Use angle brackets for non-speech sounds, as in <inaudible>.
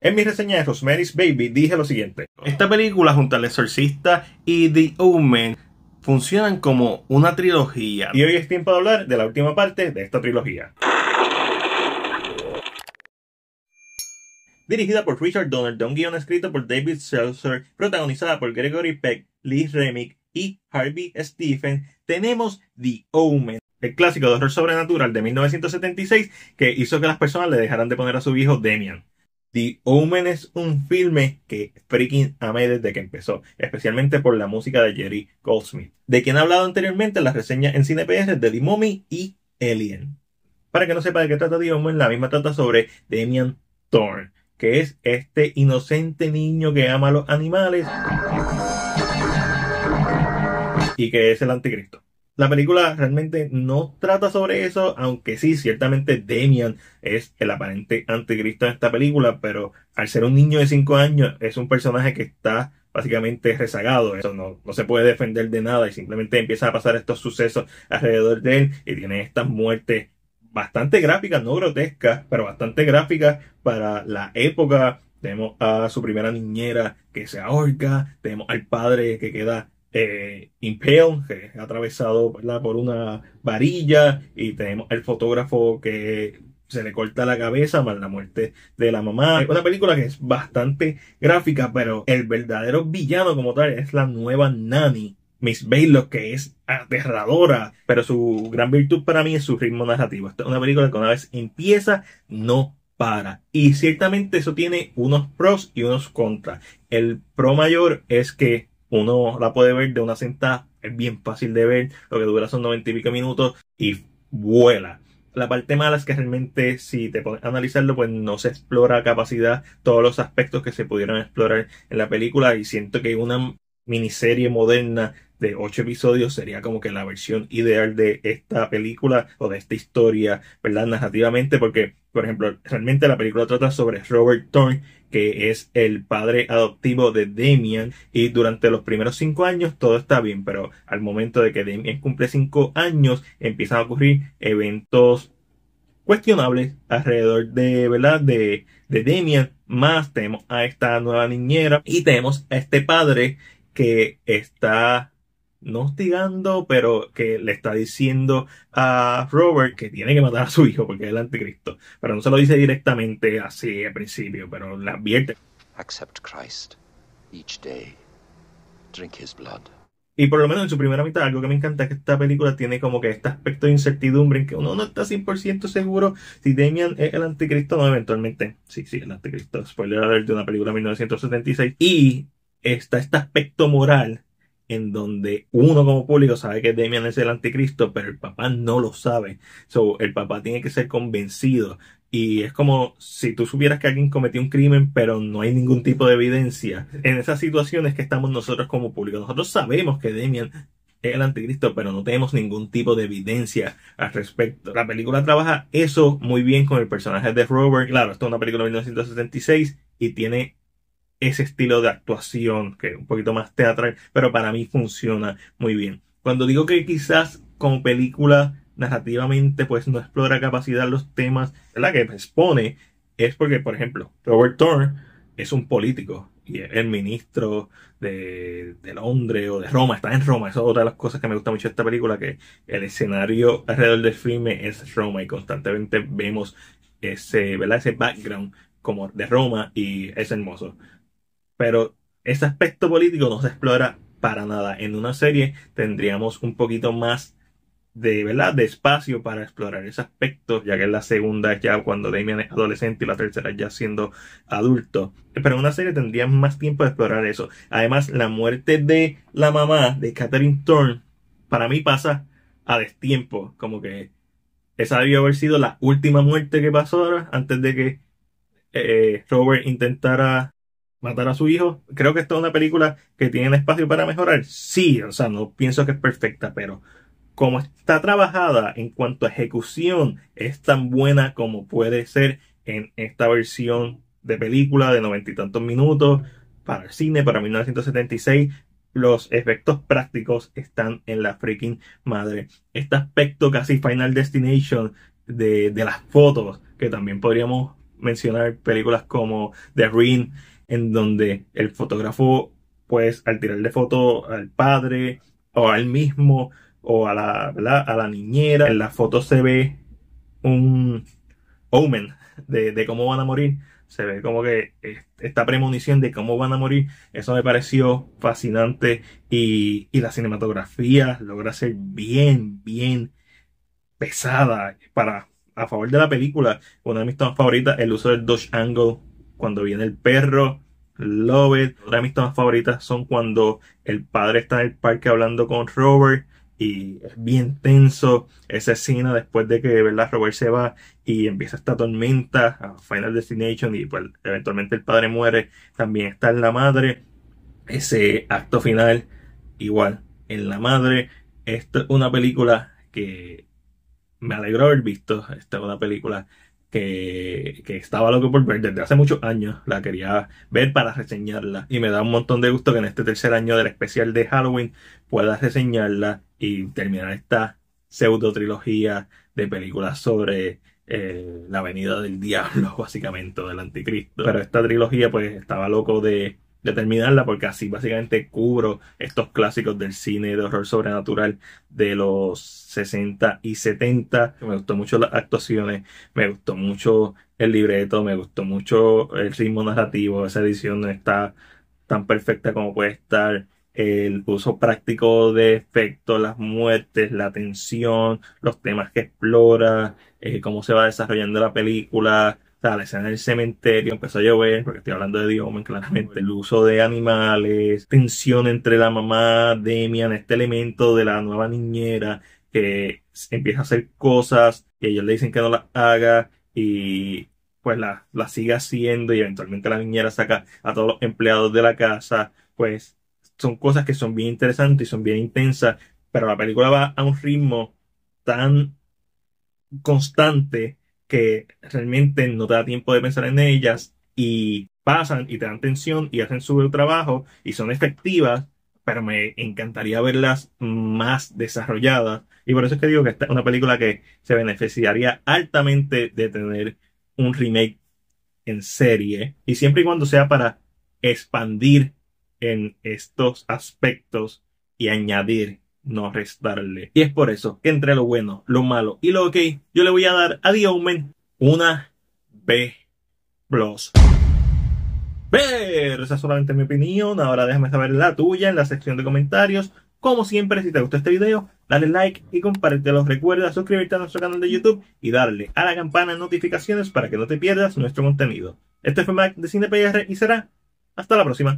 En mi reseña de Rosemary's Baby dije lo siguiente. Esta película junto al exorcista y The Omen funcionan como una trilogía. Y hoy es tiempo de hablar de la última parte de esta trilogía. Dirigida por Richard Donald, un guion escrito por David Seltzer, protagonizada por Gregory Peck, Lee Remick y Harvey Stephen, tenemos The Omen, el clásico de horror sobrenatural de 1976 que hizo que las personas le dejaran de poner a su hijo Demian. The Omen es un filme que freaking amé desde que empezó, especialmente por la música de Jerry Goldsmith, de quien he hablado anteriormente en las reseñas en PS de The Mommy y Alien. Para que no sepa de qué trata The Omen, la misma trata sobre Damian Thorne, que es este inocente niño que ama a los animales y que es el anticristo. La película realmente no trata sobre eso, aunque sí, ciertamente Demian es el aparente anticristo en esta película, pero al ser un niño de 5 años es un personaje que está básicamente rezagado, eso no, no, se puede defender de nada y simplemente empieza a pasar estos sucesos alrededor de él y tiene estas muertes bastante gráficas, no grotescas, pero bastante gráficas para la época. Tenemos a su primera niñera que se ahorca, tenemos al padre que queda eh, Impel, que es atravesado por una varilla, y tenemos el fotógrafo que se le corta la cabeza más la muerte de la mamá. una película que es bastante gráfica, pero el verdadero villano como tal es la nueva nanny Miss Baylor, que es aterradora, pero su gran virtud para mí es su ritmo narrativo. Esta es una película que una vez empieza, no para. Y ciertamente eso tiene unos pros y unos contras. El pro mayor es que uno la puede ver de una sentada, es bien fácil de ver, lo que dura son noventa y pico minutos y vuela. La parte mala es que realmente si te pones a analizarlo, pues no se explora a capacidad todos los aspectos que se pudieron explorar en la película y siento que una miniserie moderna de ocho episodios sería como que la versión ideal de esta película o de esta historia, ¿verdad? Narrativamente, porque por ejemplo, realmente la película trata sobre Robert Thorne, que es el padre adoptivo de Damian, y durante los primeros cinco años todo está bien, pero al momento de que Damian cumple cinco años, empiezan a ocurrir eventos cuestionables alrededor de, ¿verdad? De, de Más tenemos a esta nueva niñera y tenemos a este padre que está no hostigando, pero que le está diciendo a Robert que tiene que matar a su hijo porque es el anticristo. Pero no se lo dice directamente así al principio, pero le advierte. Accept Christ each day. Drink his blood. Y por lo menos en su primera mitad, algo que me encanta es que esta película tiene como que este aspecto de incertidumbre en que uno no está 100% seguro si Damien es el anticristo o no, eventualmente. Sí, sí, el anticristo. Spoiler de una película de 1976. Y está este aspecto moral en donde uno como público sabe que Demian es el anticristo, pero el papá no lo sabe. So, el papá tiene que ser convencido. Y es como si tú supieras que alguien cometió un crimen, pero no hay ningún tipo de evidencia. En esas situaciones que estamos nosotros como público, nosotros sabemos que Demian es el anticristo, pero no tenemos ningún tipo de evidencia al respecto. La película trabaja eso muy bien con el personaje de Robert. Claro, esto es una película de 1976 y tiene ese estilo de actuación, que es un poquito más teatral, pero para mí funciona muy bien. Cuando digo que quizás como película narrativamente pues no explora capacidad los temas la que expone es porque por ejemplo Robert Thorne es un político y es el ministro de, de, Londres o de Roma, está en Roma, eso es otra de las cosas que me gusta mucho de esta película, que el escenario alrededor del filme es Roma y constantemente vemos ese, ¿verdad? ese background como de Roma y es hermoso. Pero ese aspecto político no se explora para nada. En una serie tendríamos un poquito más de, ¿verdad? de espacio para explorar ese aspecto, ya que la segunda es ya cuando Damien es adolescente y la tercera ya siendo adulto. Pero en una serie tendrían más tiempo de explorar eso. Además, la muerte de la mamá de Catherine Thorne, para mí pasa a destiempo. Como que esa debió haber sido la última muerte que pasó antes de que eh, Robert intentara matar a su hijo. Creo que esta es una película que tiene espacio para mejorar. Sí, o sea, no pienso que es perfecta, pero como está trabajada en cuanto a ejecución, es tan buena como puede ser en esta versión de película de noventa y tantos minutos para el cine, para 1976. Los efectos prácticos están en la freaking madre. Este aspecto casi Final Destination de, de las fotos, que también podríamos mencionar películas como The Ring, en donde el fotógrafo, pues al tirarle foto al padre o al mismo o a la, niñera, en la foto se ve un omen de, cómo van a morir, se ve como que esta premonición de cómo van a morir, eso me pareció fascinante y, y la cinematografía logra ser bien, bien pesada para a favor de la película, una de mis tomas favoritas, el uso del dodge angle cuando viene el perro, love it. Otra de mis tomas favoritas son cuando el padre está en el parque hablando con Robert y es bien tenso esa escena después de que Robert se va y empieza esta tormenta a Final Destination y pues, eventualmente el padre muere, también está en la madre, ese acto final igual en la madre, esta es una película que me alegró haber visto, esta es una película que, estaba loco por ver desde hace muchos años. La quería ver para reseñarla. Y me da un montón de gusto que en este tercer año del especial de Halloween pueda reseñarla y terminar esta pseudo trilogía de películas sobre eh, la venida del diablo, <laughs> básicamente, del anticristo. Pero esta trilogía, pues, estaba loco de Determinarla porque así básicamente cubro estos clásicos del cine de horror sobrenatural de los 60 y 70. Me gustó mucho las actuaciones, me gustó mucho el libreto, me gustó mucho el ritmo narrativo, esa edición no está tan perfecta como puede estar el uso práctico de efectos, las muertes, la tensión, los temas que explora, eh, cómo se va desarrollando la película, o sea, en el cementerio empezó a llover, porque estoy hablando de idioma claramente. El uso de animales, tensión entre la mamá, Demian, este elemento de la nueva niñera que empieza a hacer cosas y ellos le dicen que no las haga y pues la, la sigue haciendo y eventualmente la niñera saca a todos los empleados de la casa. Pues son cosas que son bien interesantes y son bien intensas, pero la película va a un ritmo tan constante que realmente no te da tiempo de pensar en ellas y pasan y te dan tensión y hacen su trabajo y son efectivas, pero me encantaría verlas más desarrolladas. Y por eso es que digo que esta es una película que se beneficiaría altamente de tener un remake en serie y siempre y cuando sea para expandir en estos aspectos y añadir no restarle. Y es por eso que entre lo bueno, lo malo y lo ok, yo le voy a dar a The una B+. Pero esa es solamente mi opinión, ahora déjame saber la tuya en la sección de comentarios. Como siempre, si te gustó este video, dale like y compártelo. Recuerda suscribirte a nuestro canal de YouTube y darle a la campana de notificaciones para que no te pierdas nuestro contenido. Este fue Mac de CinePR y será hasta la próxima.